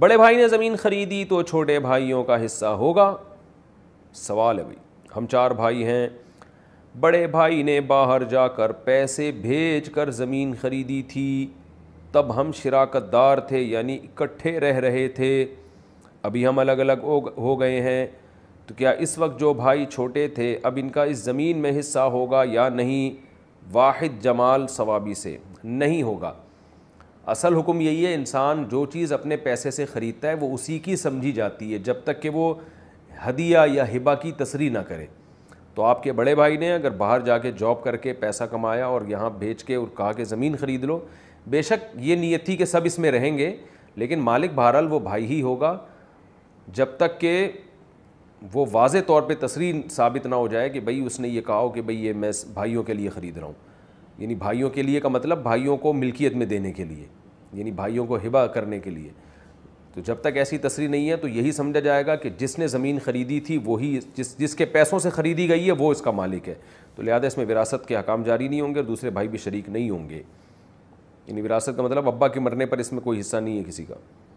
बड़े भाई ने ज़मीन खरीदी तो छोटे भाइयों का हिस्सा होगा सवाल अभी हम चार भाई हैं बड़े भाई ने बाहर जाकर पैसे भेज कर ज़मीन खरीदी थी तब हम शराकत दार थे यानी इकट्ठे रह रहे थे अभी हम अलग अलग हो गए हैं तो क्या इस वक्त जो भाई छोटे थे अब इनका इस ज़मीन में हिस्सा होगा या नहीं वाहिद जमाल सवाबी से नहीं होगा असल हुक्म यही है इंसान जो चीज़ अपने पैसे से ख़रीदता है वो उसी की समझी जाती है जब तक कि वो हदिया या हिबा की तसरी ना करे तो आपके बड़े भाई ने अगर बाहर जाके जॉब करके पैसा कमाया और यहाँ बेच के और कहा कि ज़मीन ख़रीद लो बेशक ये नीयत थी कि सब इसमें रहेंगे लेकिन मालिक बहरहाल वो भाई ही होगा जब तक के वो वाज तौर पे तसरी साबित ना हो जाए कि भाई उसने ये कहा हो कि भाई ये मैं भाइयों के लिए ख़रीद रहा हूँ यानी भाइयों के लिए का मतलब भाइयों को मिल्कियत में देने के लिए यानी भाइयों को हिबा करने के लिए तो जब तक ऐसी तस्री नहीं है तो यही समझा जाएगा कि जिसने ज़मीन ख़रीदी थी वही जिस जिसके पैसों से ख़रीदी गई है वो इसका मालिक है तो लिहाजा इसमें विरासत के हकाम जारी नहीं होंगे और दूसरे भाई भी शरीक नहीं होंगे यानी विरासत का मतलब अब्बा के मरने पर इसमें कोई हिस्सा नहीं है किसी का